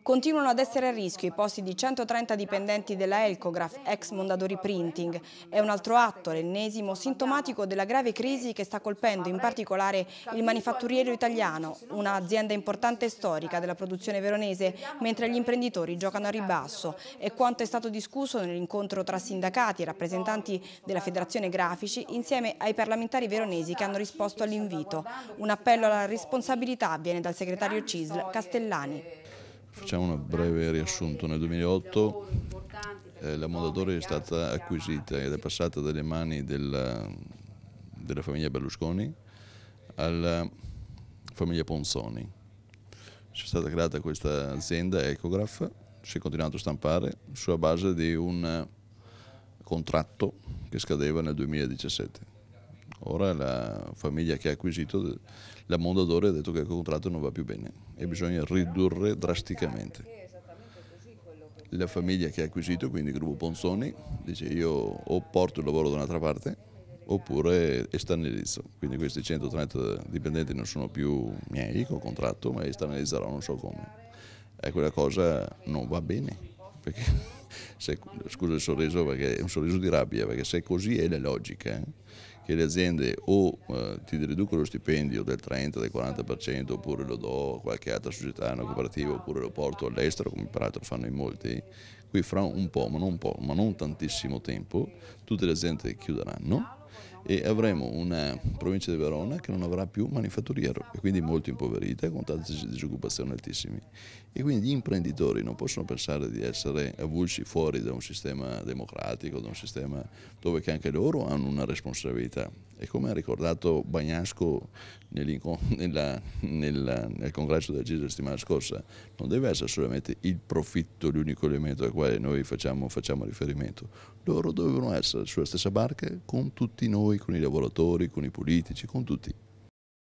Continuano ad essere a rischio i posti di 130 dipendenti della Elcograph, ex Mondadori Printing. È un altro atto, l'ennesimo, sintomatico della grave crisi che sta colpendo in particolare il manifatturiero italiano, un'azienda importante e storica della produzione veronese, mentre gli imprenditori giocano a ribasso. È quanto è stato discusso nell'incontro tra sindacati e rappresentanti della Federazione Grafici insieme ai parlamentari veronesi che hanno risposto all'invito. Un appello alla responsabilità viene dal segretario CISL Castellani. Facciamo un breve riassunto. Nel 2008 eh, la Mondadori è stata acquisita ed è passata dalle mani della, della famiglia Berlusconi alla famiglia Ponzoni. C'è stata creata questa azienda Ecograph, si è continuato a stampare sulla base di un eh, contratto che scadeva nel 2017 Ora la famiglia che ha acquisito la Mondadori ha detto che il contratto non va più bene e bisogna ridurre drasticamente. La famiglia che ha acquisito, quindi il gruppo Ponzoni, dice io o porto il lavoro da un'altra parte oppure esternalizzo. Quindi questi 130 dipendenti non sono più miei con contratto, ma esternalizzerò non so come. E quella cosa non va bene, perché se, scusa il sorriso perché è un sorriso di rabbia, perché se così è la logica eh che le aziende o eh, ti riducono lo stipendio del 30, del 40% oppure lo do a qualche altra società, una cooperativa oppure lo porto all'estero come peraltro fanno in molti, qui fra un po', ma non, un po', ma non tantissimo tempo, tutte le aziende chiuderanno e avremo una provincia di Verona che non avrà più manifatturiero e quindi molto impoverita con tassi di disoccupazione altissimi e quindi gli imprenditori non possono pensare di essere avulsi fuori da un sistema democratico, da un sistema dove anche loro hanno una responsabilità e come ha ricordato Bagnasco nella, nella, nel congresso del CISA la settimana scorsa, non deve essere solamente il profitto l'unico elemento al quale noi facciamo, facciamo riferimento, loro dovevano essere sulla stessa barca con tutti noi noi, con i lavoratori, con i politici, con tutti.